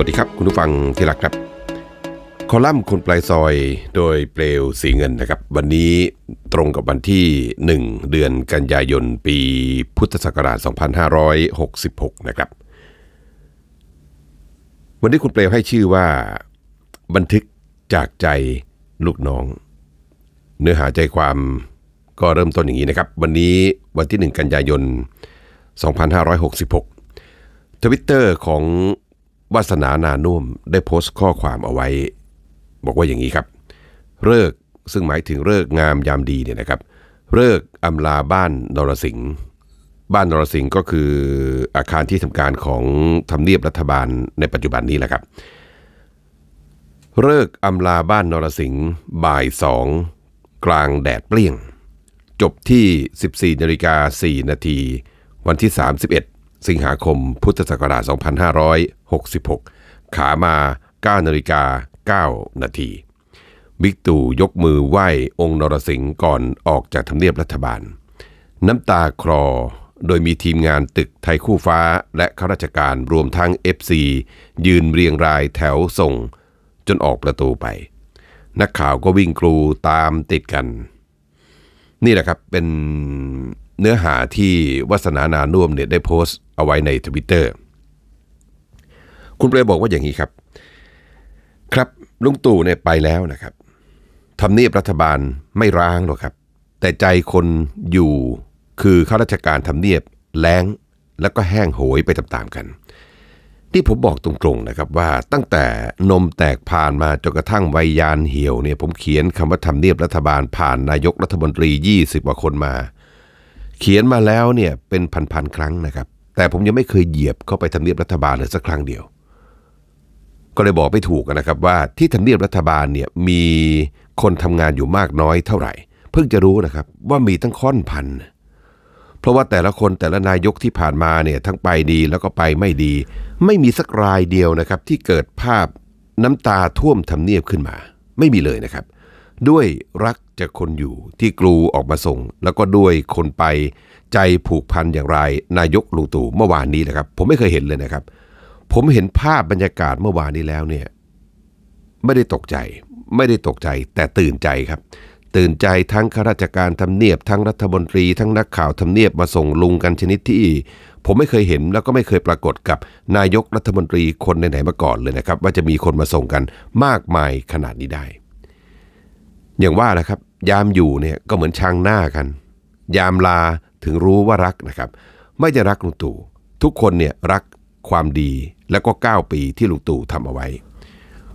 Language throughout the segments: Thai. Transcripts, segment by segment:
วัสดีครับคุณผู้ฟังที่รักครับ คอลัมน์คนปลายซอยโดยเปลวสีเงินนะครับ วันนี้ตรงกับวันที่ 1 เดือนกันยายนปีพุทธศักราช 2566 นะครับ วันนี้คุณเปลวให้ชื่อว่า บันทึกจากใจลูกน้อง เนื้อหาใจความก็เริ่มต้นอย่างนี้นะครับวันนี้วันที่ 1 กันยายน2566ทวิตเตอร์ของวาสนานานุ่มได้โพสต์ข้อความเอาไว้ บอกว่าอย่างนี้ครับเลิกซึ่งหมายถึงเลิกงามยามดีเนี่ยนะครับเลิกอำลาบ้านนรสิงห์บ้านนรสิงห์ก็คืออาคารที่ทำการของทำเนียบรัฐบาลในปัจจุบันนี้แหละครับเลิกอำลาบ้านนรสิงห์บ่ายสองกลางแดดเปรี้ยง จบที่ 14นาฬิกา4นาทีวันที่ 31สิงหาคมพุทธศักราช 2566 ขามา 9 นาฬิกา 9 นาทีบิ๊กตู่ยกมือไหว้องค์นรสิงห์ก่อนออกจากทำเนียบรัฐบาล น้ำตาคลอ โดยมีทีมงานตึกไทยคู่ฟ้าและข้าราชการรวมทั้งเอฟซียืนเรียงรายแถวส่งจนออกประตูไป นักข่าวก็วิ่งกรูตามติดกัน นี่แหละครับเป็นเนื้อหาที่วัสนานานุ่มเนี่ยได้โพสต์เอาไว้ในทวิตเตอร์ คุณเปรบอกว่าอย่างนี้ครับ ครับลุงตู่เนี่ยไปแล้วนะครับ ทำเนียบรัฐบาลไม่ร้างหรอกครับ แต่ใจคนอยู่คือข้าราชการทำเนียบแล้งแล้วก็แห้งโหยไปตามๆกัน ที่ผมบอกตรงๆนะครับ ว่าตั้งแต่นมแตก ผ่านมาจนกระทั่งวัยยานเหี่ยวเนี่ยผมเขียนคำว่าทำเนียบรัฐบาลผ่านนายกรัฐมนตรี20กว่าคนมา เขียนมาแล้วเนี่ยเป็นพันๆครั้งนะครับแต่ผมยังไม่เคยเหยียบเข้าไปทำเนียบรัฐบาลเลยสักครั้งเดียว ก็เลยบอกไม่ถูกนะครับ ว่าที่ทำเนียบรัฐบาลเนี่ยมีคนทำงานอยู่มากน้อยเท่าไหร่ เพิ่งจะรู้นะครับ ว่ามีตั้งค่อนพันเพราะว่าแต่ละคนแต่ละนายกที่ผ่านมาเนี่ยทั้งไปดีแล้วก็ไปไม่ดี ไม่มีสักรายเดียวนะครับที่เกิดภาพน้ำตาท่วมทำเนียบขึ้นมา ไม่มีเลยนะครับด้วยรักจากคนอยู่ที่กลูออกมาส่งแล้วก็ด้วยคนไปใจผูกพันอย่างไร นายกลุงตู่เมื่อวานนี้นะครับ ผมไม่เคยเห็นเลยนะครับ ผมเห็นภาพบรรยากาศเมื่อวานนี้แล้วเนี่ย ไม่ได้ตกใจ ไม่ได้ตกใจแต่ตื่นใจครับ ตื่นใจทั้งข้าราชการทำเนียบทั้งรัฐมนตรีทั้งนักข่าวทำเนียบมาส่งลุงกันชนิดที่ผมไม่เคยเห็น แล้วก็ไม่เคยปรากฏกับนายกรัฐมนตรีคนไหนๆมาก่อนเลยนะครับ ว่าจะมีคนมาส่งกันมากมายขนาดนี้ได้อย่างว่าแหละครับยามอยู่เนี่ยก็เหมือนช่างหน้ากัน ยามลาถึงรู้ว่ารักนะครับ ไม่จะรักลุงตู่ทุกคนเนี่ยรักความดีและก็9ปีที่ลุงตู่ทำเอาไว้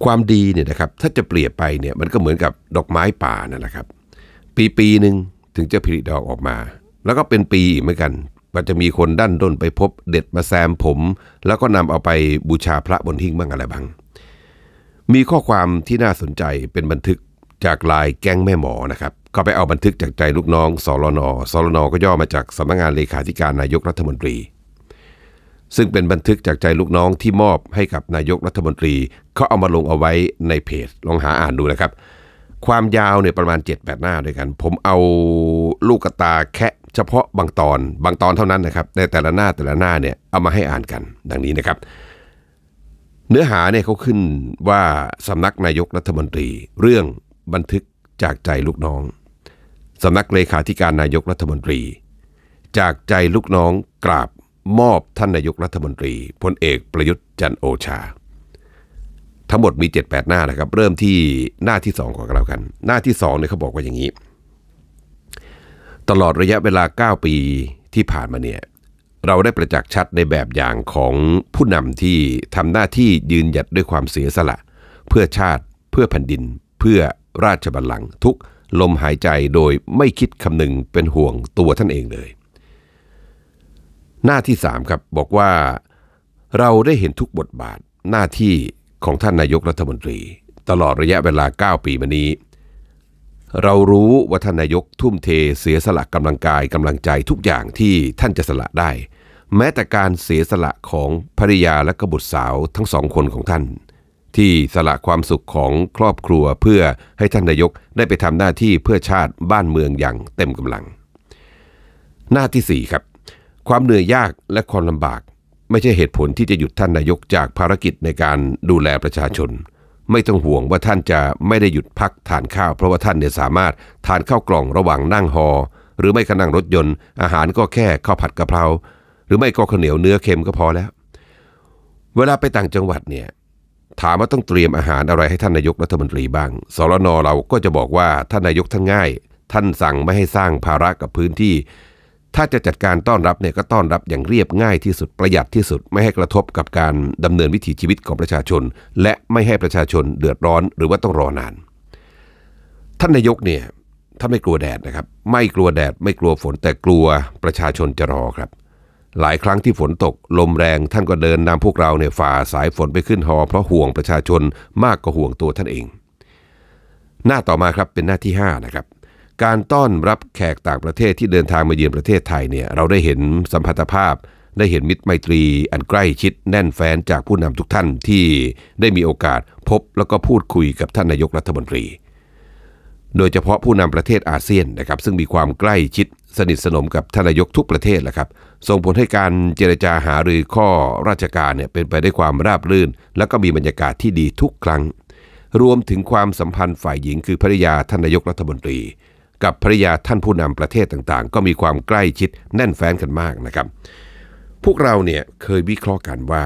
ความดีเนี่ยนะครับถ้าจะเปรียบไปเนี่ยมันก็เหมือนกับดอกไม้ป่านั่นแหละครับ ปีปีหนึ่งถึงจะผลิดอกออกมา แล้วก็เป็นปีอีกเหมือนกันันจะมีคนดั้นด้นไปพบเด็ดมาแซมผม แล้วก็นำเอาไปบูชาพระบนหิ้งบ้างอะไรบ้างมีข้อความที่น่าสนใจเป็นบันทึกจากลายแก๊งแม่หมอนะครับ ก็ไปเอาบันทึกจากใจลูกน้องสรนสรนก็ย่อมาจากสำนักงานเลขาธิการนายกรัฐมนตรี ซึ่งเป็นบันทึกจากใจลูกน้องที่มอบให้กับนายกรัฐมนตรีเขาเอามาลงเอาไว้ในเพจลองหาอ่านดูนะครับ ความยาวเนี่ยประมาณ7-8หน้าด้วยกัน ผมเอาลูกตาแคะ เฉพาะบางตอนบางตอนเท่านั้นนะครับ ในแต่ละหน้าแต่ละหน้าเนี่ยเอามาให้อ่านกัน ดังนี้นะครับ เนื้อหาเนี่ยเขาขึ้นว่าสำนักนายกรัฐมนตรีเรื่องบันทึกจากใจลูกน้อง สำนักเลขาธิการนายกรัฐมนตรี จากใจลูกน้องกราบมอบท่านนายกรัฐมนตรีพลเอกประยุทธ์จันโอชา ทั้งหมดมี 78 หน้านะครับ เริ่มที่หน้าที่2ก่อนกันกัน หน้าที่2เนี่ยเขาบอกว่าอย่างนี้ ตลอดระยะเวลา 9 ปีที่ผ่านมาเนี่ยเราได้ประจักษ์ชัดในแบบอย่างของผู้นำที่ทำหน้าที่ยืนหยัดด้วยความเสียสละ เพื่อชาติเพื่อแผ่นดินเพื่อราชบัลลังก์ทุกลมหายใจโดยไม่คิดคำนึงเป็นห่วงตัวท่านเองเลย หน้าที่3ครับ บอกว่า เราได้เห็นทุกบทบาทหน้าที่ของท่านนายกรัฐมนตรี ตลอดระยะเวลา 9 ปีมานี้ เรารู้ว่าท่านนายกทุ่มเทเสียสละกำลังกายกำลังใจทุกอย่างที่ท่านจะสละได้ แม้แต่การเสียสละของภริยาและกบุตรสาวทั้งสองคนของท่านที่สละความสุขของครอบครัวเพื่อให้ท่านนายกได้ไปทำหน้าที่เพื่อชาติบ้านเมืองอย่างเต็มกำลัง หน้าที่4ครับ ความเหนื่อยยากและความลำบาก ไม่ใช่เหตุผลที่จะหยุดท่านนายกจากภารกิจในการดูแลประชาชน ไม่ต้องห่วงว่าท่านจะไม่ได้หยุดพักทานข้าวเพราะว่าท่านเนี่ยสามารถทานข้าวกล่องระหว่างนั่งหอหรือไม่ขนั่งรถยนต์อาหารก็แค่ข้าวผัดกะเพราหรือไม่ก็ข้าวเหนียวเนื้อเค็มก็พอแล้ว เวลาไปต่างจังหวัดเนี่ยถามว่าต้องเตรียมอาหารอะไรให้ท่านนายกรัฐมนตรีบ้าง สรนเราก็จะบอกว่าท่านนายกท่านง่าย ท่านสั่งไม่ให้สร้างภาระกับพื้นที่ ถ้าจะจัดการต้อนรับเนี่ยก็ต้อนรับอย่างเรียบง่ายที่สุดประหยัดที่สุดไม่ให้กระทบกับการดำเนินวิถีชีวิตของประชาชน และไม่ให้ประชาชนเดือดร้อนหรือว่าต้องรอนาน ท่านนายกเนี่ยท่านไม่กลัวแดดนะครับไม่กลัวแดดไม่กลัวฝนแต่กลัวประชาชนจะรอครับหลายครั้งที่ฝนตกลมแรงท่านก็เดินนำพวกเราเนี่ยฝ่าสายฝนไปขึ้นหอเพราะห่วงประชาชนมากกว่าห่วงตัวท่านเอง หน้าต่อมาครับเป็นหน้าที่ 5 นะครับ การต้อนรับแขกต่างประเทศที่เดินทางมาเยือนประเทศไทยเนี่ยเราได้เห็นสัมพันธภาพ ได้เห็นมิตรไมตรีอันใกล้ชิดแน่นแฟ้นจากผู้นำทุกท่านที่ได้มีโอกาสพบแล้วก็พูดคุยกับท่านนายกรัฐมนตรีโดยเฉพาะผู้นำประเทศอาเซียนนะครับ ซึ่งมีความใกล้ชิดสนิทสนมกับทนายกทุกประเทศแหละครับ ส่งผลให้การเจรจาหารือข้อราชการเนี่ยเป็นไปได้วยความราบรื่น และก็มีบรรยากาศที่ดีทุกครั้ง รวมถึงความสัมพันธ์ฝ่ายหญิงคือภริยาท่านนายกรัฐมนตรี กับภริยาท่านผู้นำประเทศต่างๆ ก็มีความใกล้ชิดแน่นแฟ้นกันมากนะครับ พวกเราเนี่ยเคยวิเคราะห์กันว่า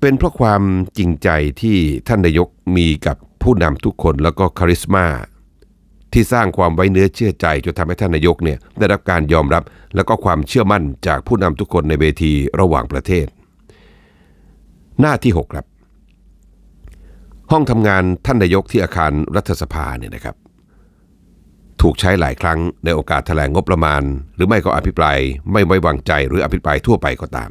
เป็นเพราะความจริงใจที่ท่านนายกมีกับผู้นำทุกคนแล้วก็คาริสมาที่สร้างความไว้เนื้อเชื่อใจจนทำให้ท่านนายกเนี่ยได้รับการยอมรับ และก็ความเชื่อมั่นจากผู้นำทุกคนในเวทีระหว่างประเทศ หน้าที่ 6 ครับ ห้องทำงานท่านนายกที่อาคารรัฐสภาเนี่ยนะครับ ถูกใช้หลายครั้งในโอกาสแถลงงบประมาณ หรือไม่ก็อภิปรายไม่ไว้วางใจหรืออภิปรายทั่วไปก็ตาม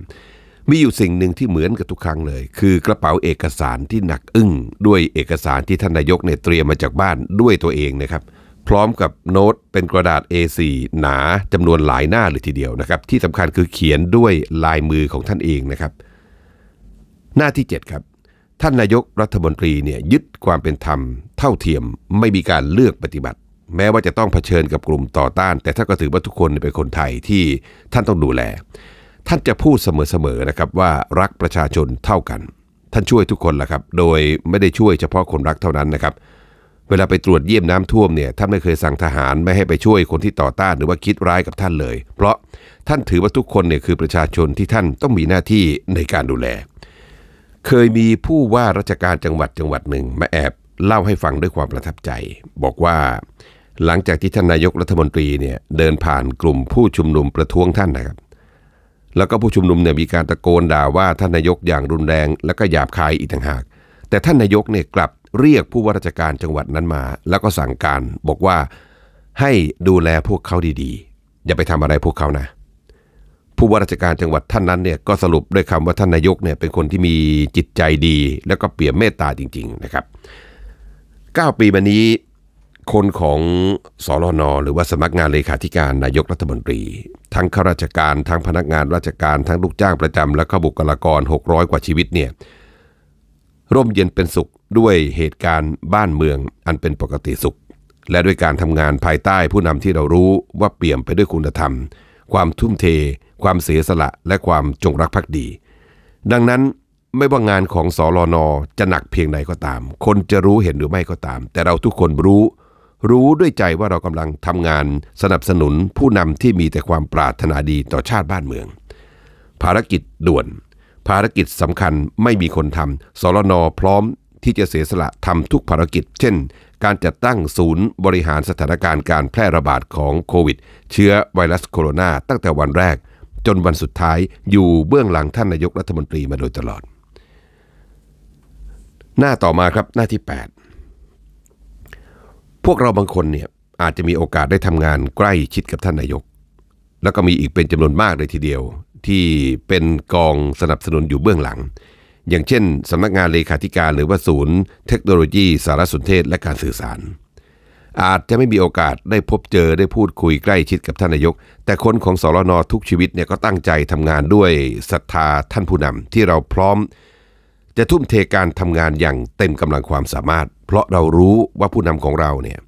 มีอยู่สิ่งหนึ่งที่เหมือนกับทุกครั้งเลย คือกระเป๋าเอกสารที่หนักอึ้งด้วยเอกสารที่ท่านนายกเนี่ยเตรียมมาจากบ้านด้วยตัวเองนะครับพร้อมกับโน้ตเป็นกระดาษ A4 หนาจำนวนหลายหน้าเลยทีเดียวนะครับ ที่สำคัญคือเขียนด้วยลายมือของท่านเองนะครับ หน้าที่ 7 ครับ ท่านนายกรัฐมนตรีเนี่ยยึดความเป็นธรรมเท่าเทียมไม่มีการเลือกปฏิบัติ แม้ว่าจะต้องเผชิญกับกลุ่มต่อต้าน แต่ท่านก็ถือว่าทุกคนเป็นคนไทยที่ท่านต้องดูแล ท่านจะพูดเสมอๆนะครับ ว่ารักประชาชนเท่ากัน ท่านช่วยทุกคนแหละครับ โดยไม่ได้ช่วยเฉพาะคนรักเท่านั้นนะครับเวลาไปตรวจเยี่ยมน้ำท่วมเนี่ยท่านไม่เคยสั่งทหารไม่ให้ไปช่วยคนที่ต่อต้านหรือว่าคิดร้ายกับท่านเลย เพราะท่านถือว่าทุกคนเนี่ยคือประชาชนที่ท่านต้องมีหน้าที่ในการดูแล เคยมีผู้ว่าราชการจังหวัดจังหวัดหนึ่งมาแอบเล่าให้ฟังด้วยความประทับใจ บอกว่า หลังจากที่ท่านนายกรัฐมนตรีเนี่ยเดินผ่านกลุ่มผู้ชุมนุมประท้วงท่านนะครับแล้วก็ผู้ชุมนุมเนี่ยมีการตะโกนด่าว่าท่านนายกอย่างรุนแรง และก็หยาบคายอีกต่างหาก แต่ท่านนายกเนี่ยกลับเรียกผู้ว่าราชการจังหวัดนั้นมา แล้วก็สั่งการบอกว่าให้ดูแลพวกเขาดีๆอย่าไปทำอะไรพวกเขานะผู้ว่าราชการจังหวัดท่านนั้นเนี่ยก็สรุปด้วยคำว่าท่านนายกเนี่ยเป็นคนที่มีจิตใจดี แล้วก็เปี่ยมเมตตาจริง ๆนะครับ 9 ปีมานี้คนของสรนหรือว่าสมัครงานเลขาธิการนายกรัฐมนตรี ทั้งข้าราชการ ทั้งพนักงานราชการ ทั้งลูกจ้างประจำ และก็บุคลากร 600 กว่าชีวิตเนี่ยร่มเย็นเป็นสุขด้วยเหตุการณ์บ้านเมืองอันเป็นปกติสุข และด้วยการทำงานภายใต้ ผู้นำที่เรารู้ว่าเปี่ยมไปด้วยคุณธรรม ความทุ่มเทความเสียสละ และความจงรักภักดี ดังนั้นไม่ว่างานของสอลอนอจะหนักเพียงใดก็ตาม คนจะรู้เห็นหรือไม่ก็ตาม แต่เราทุกคนรู้รู้ด้วยใจว่าเรากำลังทำงานสนับสนุนผู้นำที่มีแต่ความปรารถนาดีต่อชาติบ้านเมือง ภารกิจด่วนภารกิจสำคัญไม่มีคนทำสรนพร้อมที่จะเสียสละทำทุกภารกิจ เช่น การจัดตั้งศูนย์บริหารสถานการณ์การแพร่ระบาดของโควิด เชื้อไวรัสโคโรนาตั้งแต่วันแรก จนวันสุดท้าย อยู่เบื้องหลังท่านนายกรัฐมนตรีมาโดยตลอด หน้าต่อมาครับหน้าที่ 8 พวกเราบางคนเนี่ยอาจจะมีโอกาสได้ทำงานใกล้ชิดกับท่านนายก แล้วก็มีอีกเป็นจำนวนมากเลยทีเดียวที่เป็นกองสนับสนุนอยู่เบื้องหลัง อย่างเช่นสำนักงานเลขาธิการหรือว่าศูนย์เทคโนโลยีสารสนเทศและการสื่อสาร อาจจะไม่มีโอกาสได้พบเจอได้พูดคุยใกล้ชิดกับท่านนายก แต่คนของสรนทุกชีวิตเนี่ยก็ตั้งใจทำงานด้วยศรัทธาท่านผู้นำที่เราพร้อม จะทุ่มเทการทำงานอย่างเต็มกำลังความสามารถ เพราะเรารู้ว่าผู้นำของเราเนี่ย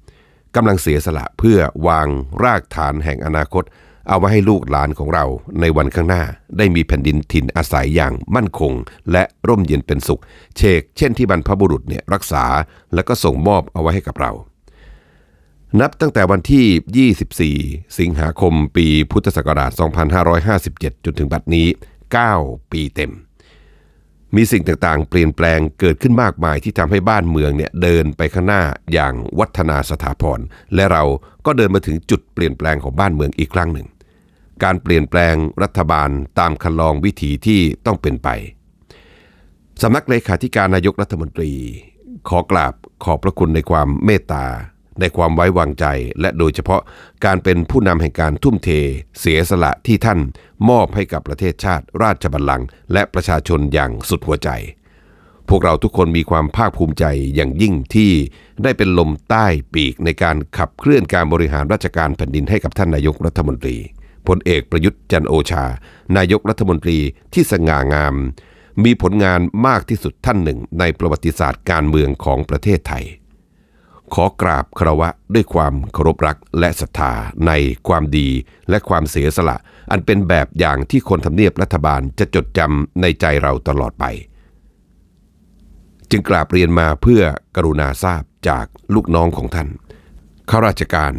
กำลังเสียสละเพื่อวางรากฐานแห่งอนาคตเอาไว้ให้ลูกหลานของเราในวันข้างหน้า ได้มีแผ่นดินถิ่นอาศัยอย่างมั่นคงและร่มเย็นเป็นสุขเชกเช่นที่บรรพบุรุษเนี่ยรักษาและก็ส่งมอบเอาไว้ให้กับเรา นับตั้งแต่วันที่ 24 สิงหาคมปีพุทธศักราช 2557 จนถึงบัดนี้ 9 ปีเต็มมีสิ่งต่างๆเปลี่ยนแปลงเกิดขึ้นมากมายที่ทำให้บ้านเมืองเนี่ยเดินไปข้างหน้าอย่างวัฒนาสถาพรและเราก็เดินมาถึงจุดเปลี่ยนแปลงของบ้านเมืองอีกครั้งหนึ่ง การเปลี่ยนแปลงรัฐบาลตามคันลองวิถีที่ต้องเป็นไปสำนักเลขาธิการนายกรัฐมนตรีขอกราบขอบพระคุณในความเมตตาในความไว้วางใจและโดยเฉพาะการเป็นผู้นำแห่งการทุ่มเท เสียสละที่ท่าน มอบให้กับประเทศชาติราชบัลลังก์และประชาชนอย่างสุดหัวใจ พวกเราทุกคนมีความภาคภูมิใจอย่างยิ่งที่ได้เป็นลมใต้ปีกในการขับเคลื่อนการบริหารราชการแผ่นดินให้กับท่านนายกรัฐมนตรีพลเอกประยุทธ์จันโอชา นายกรัฐมนตรีที่สง่างาม มีผลงานมากที่สุดท่านหนึ่งในประวัติศาสตร์การเมืองของประเทศไทยขอกราบคารวะด้วยความเคารพรักและศรัทธาในความดีและความเสียสละอันเป็นแบบอย่างที่คนทำเนียบรัฐบาลจะจดจำในใจเราตลอดไป จึงกราบเรียนมาเพื่อกรุณาทราบจากลูกน้องของท่านข้าราชการ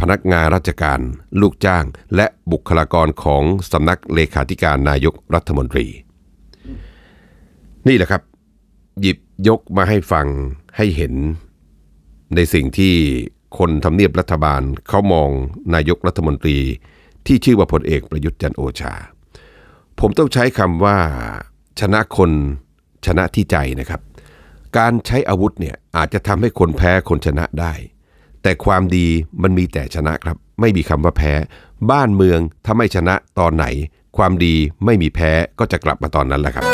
พนักงานราชการ ลูกจ้าง และบุคลากรของสำนักเลขาธิการนายกรัฐมนตรี นี่แหละครับ หยิบยกมาให้ฟังให้เห็นในสิ่งที่คนทำเนียบรัฐบาลเขามองนายกรัฐมนตรีที่ชื่อว่าพลเอกประยุทธ์จันโอชา ผมต้องใช้คำว่าชนะคนชนะที่ใจนะครับ การใช้อาวุธเนี่ยอาจจะทำให้คนแพ้คนชนะได้ แต่ความดีมันมีแต่ชนะครับ ไม่มีคำว่าแพ้ บ้านเมืองถ้าไม่ชนะตอนไหน ความดีไม่มีแพ้ก็จะกลับมาตอนนั้นแหละครับ